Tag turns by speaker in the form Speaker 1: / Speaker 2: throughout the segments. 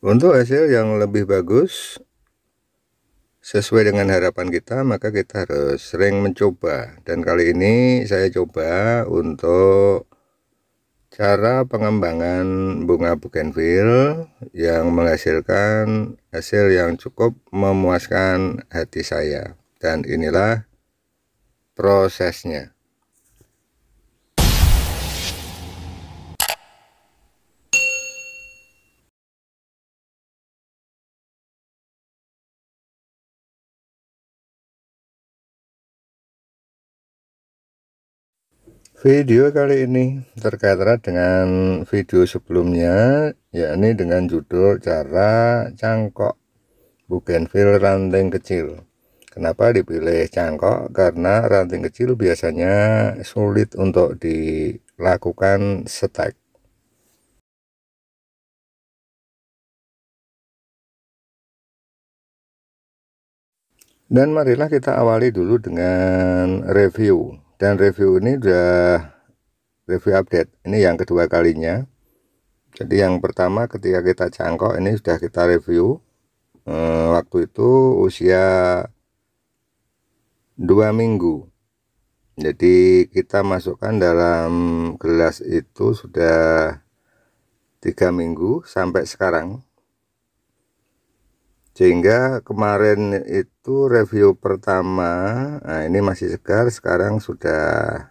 Speaker 1: Untuk hasil yang lebih bagus, sesuai dengan harapan kita, maka kita harus sering mencoba. Dan kali ini saya coba untuk cara pengembangan bunga bougainville yang menghasilkan hasil yang cukup memuaskan hati saya. Dan inilah prosesnya. Video kali ini terkait dengan video sebelumnya, yakni dengan judul cara cangkok bougainville ranting kecil. Kenapa dipilih cangkok? Karena ranting kecil biasanya sulit untuk dilakukan setek. Dan marilah kita awali dulu dengan review dan review ini udah review update ini yang kedua kalinya jadi yang pertama ketika kita cangkok ini sudah kita review eh, waktu itu usia dua minggu jadi kita masukkan dalam gelas itu sudah tiga minggu sampai sekarang sehingga kemarin itu review pertama nah ini masih segar sekarang sudah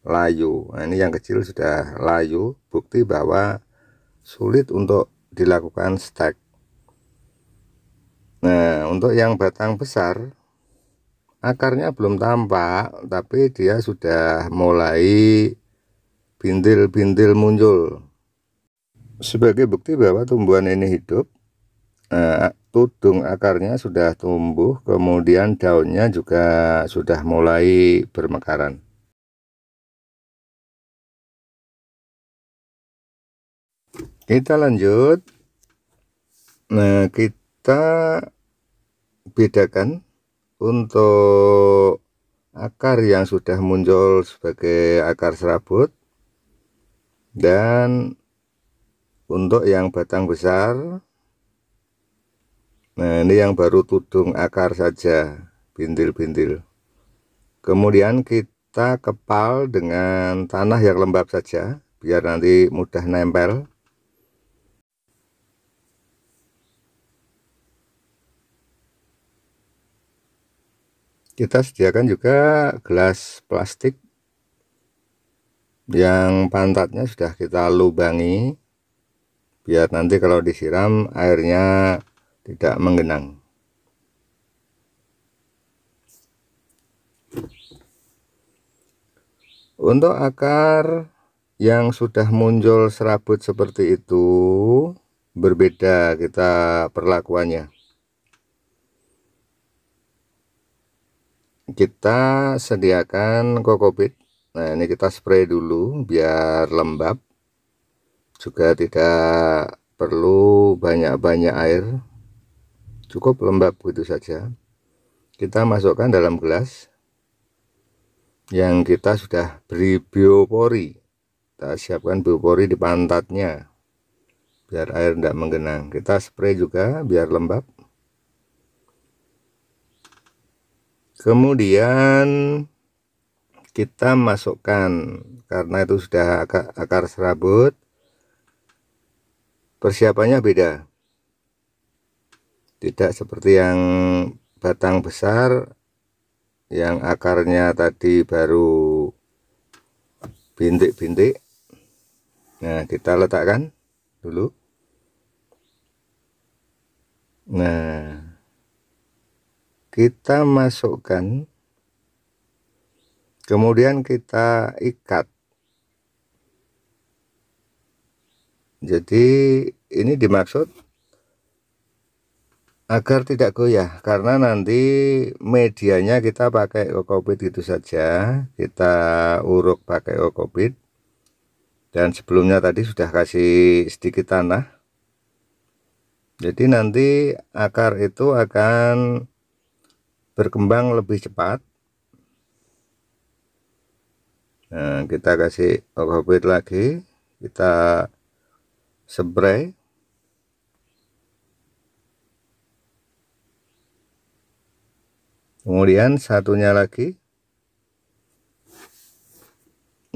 Speaker 1: layu nah ini yang kecil sudah layu bukti bahwa sulit untuk dilakukan stek nah untuk yang batang besar akarnya belum tampak tapi dia sudah mulai bintil-bintil muncul sebagai bukti bahwa tumbuhan ini hidup eh, tudung akarnya sudah tumbuh, kemudian daunnya juga sudah mulai bermekaran. Kita lanjut. Nah, kita bedakan untuk akar yang sudah muncul sebagai akar serabut dan untuk yang batang besar Nah ini yang baru tudung akar saja Bintil-bintil Kemudian kita kepal dengan tanah yang lembab saja Biar nanti mudah nempel Kita sediakan juga gelas plastik yang pantatnya sudah kita lubangi biar nanti kalau disiram airnya tidak menggenang. Untuk akar yang sudah muncul serabut seperti itu berbeda kita perlakuannya. Kita sediakan kokopit. Nah, ini kita spray dulu biar lembab. Juga tidak perlu banyak-banyak air cukup lembab begitu saja kita masukkan dalam gelas yang kita sudah beri biopori kita siapkan biopori di pantatnya biar air tidak menggenang kita spray juga biar lembab kemudian kita masukkan karena itu sudah akar, akar serabut persiapannya beda tidak seperti yang batang besar yang akarnya tadi baru bintik-bintik nah kita letakkan dulu nah kita masukkan kemudian kita ikat jadi ini dimaksud agar tidak goyah karena nanti medianya kita pakai kokopit gitu saja kita uruk pakai kokopit dan sebelumnya tadi sudah kasih sedikit tanah jadi nanti akar itu akan berkembang lebih cepat nah kita kasih kokopit lagi kita spray kemudian satunya lagi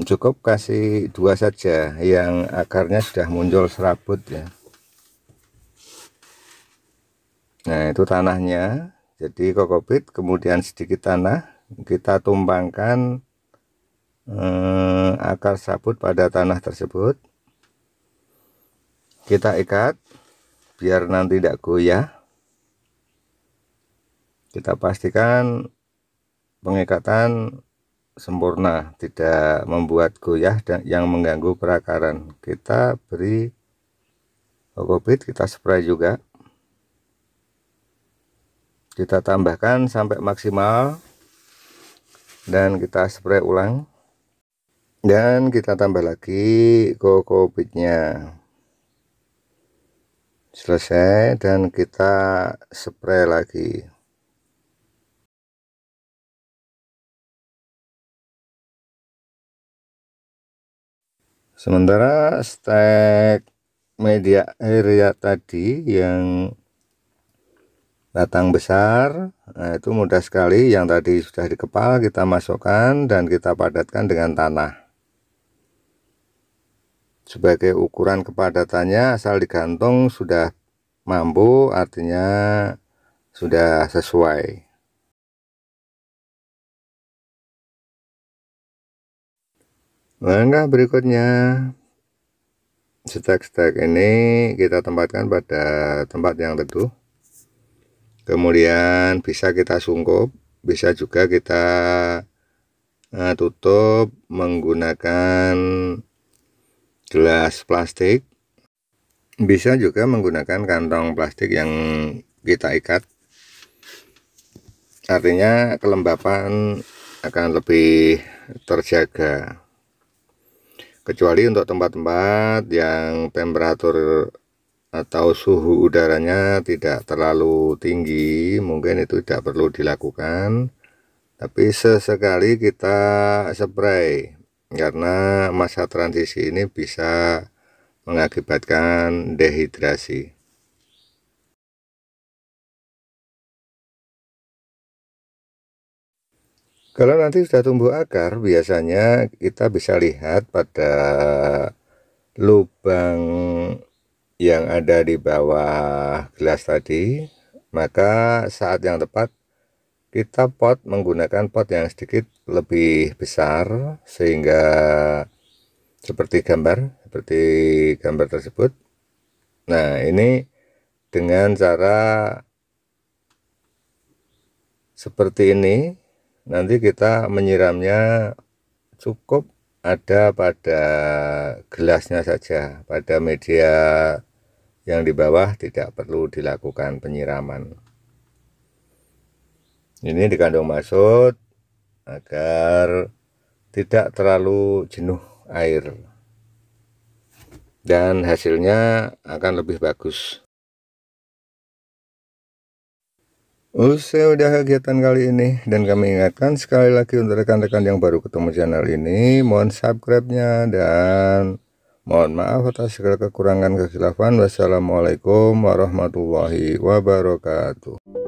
Speaker 1: cukup kasih dua saja yang akarnya sudah muncul serabut ya nah itu tanahnya jadi kokopit kemudian sedikit tanah kita tumpangkan eh, akar serabut pada tanah tersebut kita ikat biar nanti tidak goyah kita pastikan pengikatan sempurna tidak membuat goyah dan yang mengganggu perakaran kita beri kokopit kita spray juga kita tambahkan sampai maksimal dan kita spray ulang dan kita tambah lagi kokopitnya selesai dan kita spray lagi sementara stek media area ya tadi yang datang besar nah itu mudah sekali yang tadi sudah dikepal kita masukkan dan kita padatkan dengan tanah sebagai ukuran kepadatannya asal digantung sudah mampu artinya sudah sesuai Langkah berikutnya stek-stek ini kita tempatkan pada tempat yang teduh kemudian bisa kita sungkup bisa juga kita eh, tutup menggunakan gelas plastik bisa juga menggunakan kantong plastik yang kita ikat artinya kelembapan akan lebih terjaga kecuali untuk tempat-tempat yang temperatur atau suhu udaranya tidak terlalu tinggi mungkin itu tidak perlu dilakukan tapi sesekali kita spray karena masa transisi ini bisa mengakibatkan dehidrasi Kalau nanti sudah tumbuh akar, biasanya kita bisa lihat pada lubang yang ada di bawah gelas tadi, maka saat yang tepat kita pot menggunakan pot yang sedikit lebih besar sehingga seperti gambar, seperti gambar tersebut. Nah, ini dengan cara seperti ini nanti kita menyiramnya cukup ada pada gelasnya saja pada media yang di bawah tidak perlu dilakukan penyiraman ini dikandung maksud agar tidak terlalu jenuh air dan hasilnya akan lebih bagus Usai oh, udah kegiatan kali ini dan kami ingatkan sekali lagi untuk rekan-rekan yang baru ketemu channel ini mohon subscribe-nya dan mohon maaf atas segala kekurangan kekhilafan wassalamualaikum warahmatullahi wabarakatuh